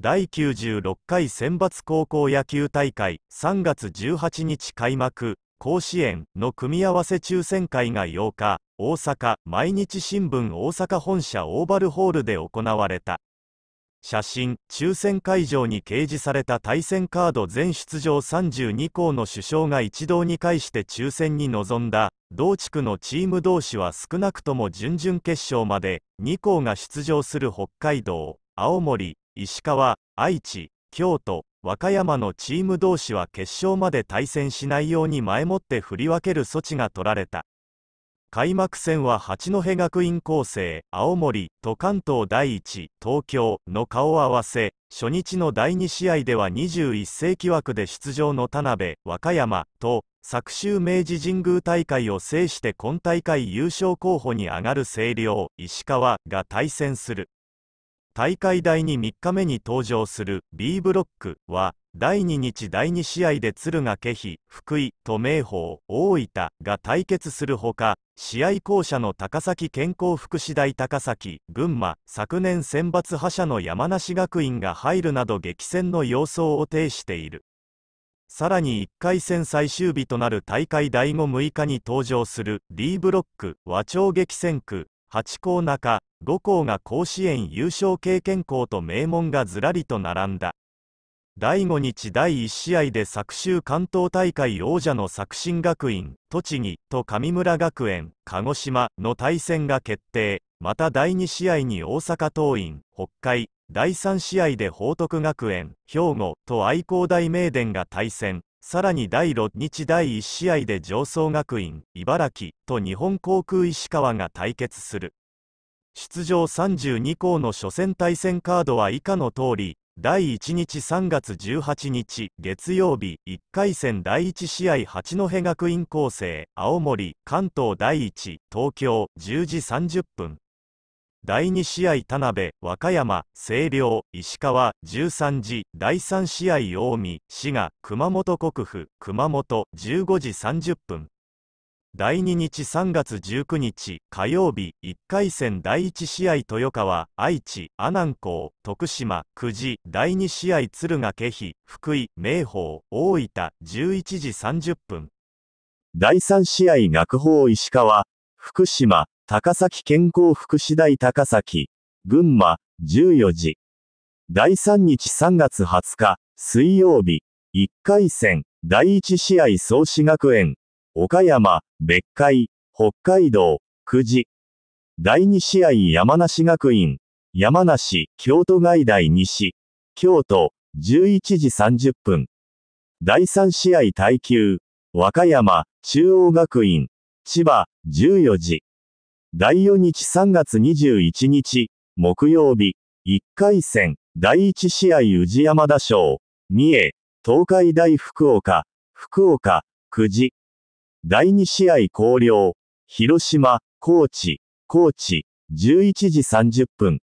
第96回選抜高校野球大会3月18日開幕甲子園の組み合わせ抽選会が8日大阪毎日新聞大阪本社オーバルホールで行われた写真抽選会場に掲示された対戦カード全出場32校の首相が一堂に会して抽選に臨んだ同地区のチーム同士は少なくとも準々決勝まで2校が出場する北海道青森石川、愛知、京都、和歌山のチーム同士は決勝まで対戦しないように前もって振り分ける措置が取られた開幕戦は八戸学院光星、青森と関東第一東京の顔合わせ初日の第2試合では21世紀枠で出場の田辺和歌山と昨週明治神宮大会を制して今大会優勝候補に上がる星稜石川が対戦する大会第2 3日目に登場する B ブロックは第2日第2試合で敦賀気比福井と明豊大分が対決するほか試合校舎の高崎健康福祉大高崎群馬昨年選抜覇者の山梨学院が入るなど激戦の様相を呈しているさらに1回戦最終日となる大会第56日に登場する D ブロック和町激戦区八甲中5校が甲子園優勝経験校と名門がずらりと並んだ第5日第1試合で昨週関東大会王者の作新学院栃木と上村学園鹿児島の対戦が決定また第2試合に大阪桐蔭北海第3試合で報徳学園兵庫と愛工大名電が対戦さらに第6日第1試合で上層学院茨城と日本航空石川が対決する出場32校の初戦対戦カードは以下の通り、第1日3月18日月曜日1回戦第1試合八戸学院光星青森関東第1東京10時30分第2試合田辺和歌山星稜石川13時第3試合近江滋賀熊本国府熊本15時30分第2日3月19日火曜日1回戦第1試合豊川愛知阿南港徳島久慈第2試合敦賀気比福井明豊大分11時30分第3試合学法石川福島高崎健康福祉大高崎群馬14時第3日3月20日水曜日1回戦第1試合創志学園岡山、別海、北海道、九時。第2試合山梨学院、山梨、京都外大西、京都、11時30分。第3試合耐久、和歌山、中央学院、千葉、14時。第4日3月21日、木曜日、1回戦、第1試合宇治山田賞、三重、東海大福岡、福岡、九時。第2試合考慮。広島、高知、高知、11時30分。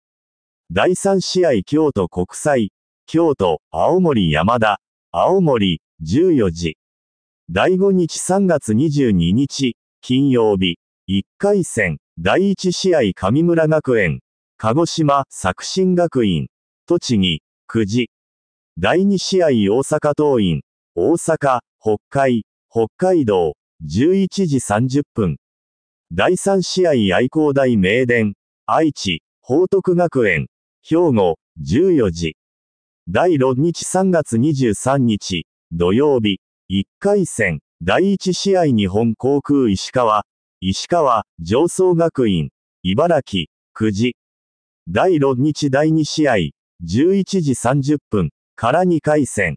第3試合京都国際、京都、青森山田、青森、14時。第5日3月22日、金曜日、1回戦、第1試合上村学園、鹿児島、作新学院、栃木、9時。第2試合大阪桐蔭、大阪、北海、北海道、11時30分。第3試合愛工大名電、愛知、報徳学園、兵庫、14時。第6日3月23日、土曜日、1回戦、第1試合日本航空石川、石川、上層学院、茨城、9時。第6日第2試合、11時30分、から2回戦、